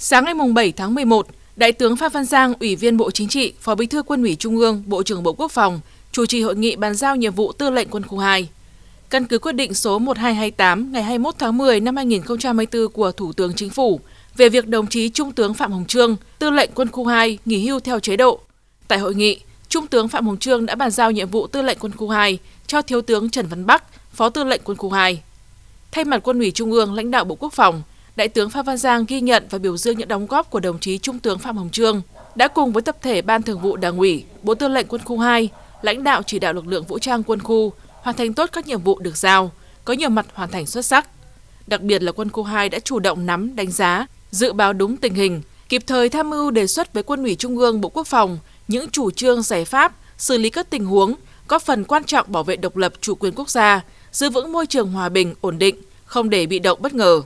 Sáng ngày 7 tháng 11, Đại tướng Phan Văn Giang, Ủy viên Bộ Chính trị, Phó Bí thư Quân ủy Trung ương, Bộ trưởng Bộ Quốc phòng, chủ trì hội nghị bàn giao nhiệm vụ tư lệnh quân khu 2. Căn cứ quyết định số 1228 ngày 21 tháng 10 năm 2024 của Thủ tướng Chính phủ về việc đồng chí Trung tướng Phạm Hồng Trương, tư lệnh quân khu 2 nghỉ hưu theo chế độ. Tại hội nghị, Trung tướng Phạm Hồng Trương đã bàn giao nhiệm vụ tư lệnh quân khu 2 cho Thiếu tướng Trần Văn Bắc, Phó tư lệnh quân khu 2. Thay mặt quân ủy Trung ương lãnh đạo Bộ Quốc phòng, Đại tướng Phan Văn Giang ghi nhận và biểu dương những đóng góp của đồng chí Trung tướng Phạm Hồng Trương đã cùng với tập thể Ban Thường vụ Đảng ủy, Bộ Tư lệnh Quân khu 2, lãnh đạo chỉ đạo lực lượng vũ trang quân khu hoàn thành tốt các nhiệm vụ được giao, có nhiều mặt hoàn thành xuất sắc. Đặc biệt là quân khu 2 đã chủ động nắm, đánh giá, dự báo đúng tình hình, kịp thời tham mưu đề xuất với Quân ủy Trung ương Bộ Quốc phòng những chủ trương giải pháp, xử lý các tình huống, góp phần quan trọng bảo vệ độc lập chủ quyền quốc gia, giữ vững môi trường hòa bình, ổn định, không để bị động bất ngờ.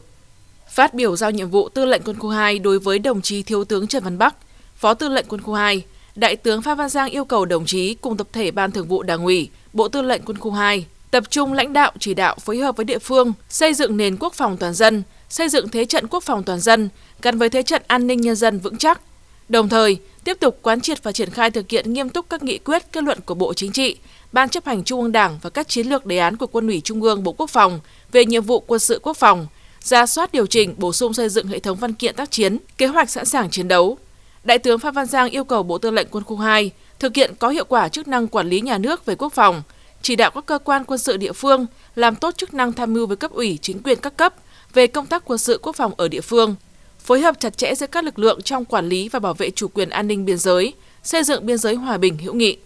Phát biểu giao nhiệm vụ tư lệnh quân khu 2 đối với đồng chí Thiếu tướng Trần Văn Bắc, Phó tư lệnh quân khu 2, Đại tướng Phan Văn Giang yêu cầu đồng chí cùng tập thể Ban Thường vụ Đảng ủy, Bộ Tư lệnh Quân khu 2 tập trung lãnh đạo chỉ đạo phối hợp với địa phương xây dựng nền quốc phòng toàn dân, xây dựng thế trận quốc phòng toàn dân gắn với thế trận an ninh nhân dân vững chắc. Đồng thời, tiếp tục quán triệt và triển khai thực hiện nghiêm túc các nghị quyết, kết luận của Bộ Chính trị, Ban chấp hành Trung ương Đảng và các chiến lược đề án của Quân ủy Trung ương Bộ Quốc phòng về nhiệm vụ quân sự quốc phòng – ra soát điều chỉnh, bổ sung xây dựng hệ thống văn kiện tác chiến, kế hoạch sẵn sàng chiến đấu. Đại tướng Phan Văn Giang yêu cầu Bộ Tư lệnh Quân khu 2 thực hiện có hiệu quả chức năng quản lý nhà nước về quốc phòng, chỉ đạo các cơ quan quân sự địa phương làm tốt chức năng tham mưu với cấp ủy, chính quyền các cấp về công tác quân sự quốc phòng ở địa phương, phối hợp chặt chẽ giữa các lực lượng trong quản lý và bảo vệ chủ quyền an ninh biên giới, xây dựng biên giới hòa bình hữu nghị.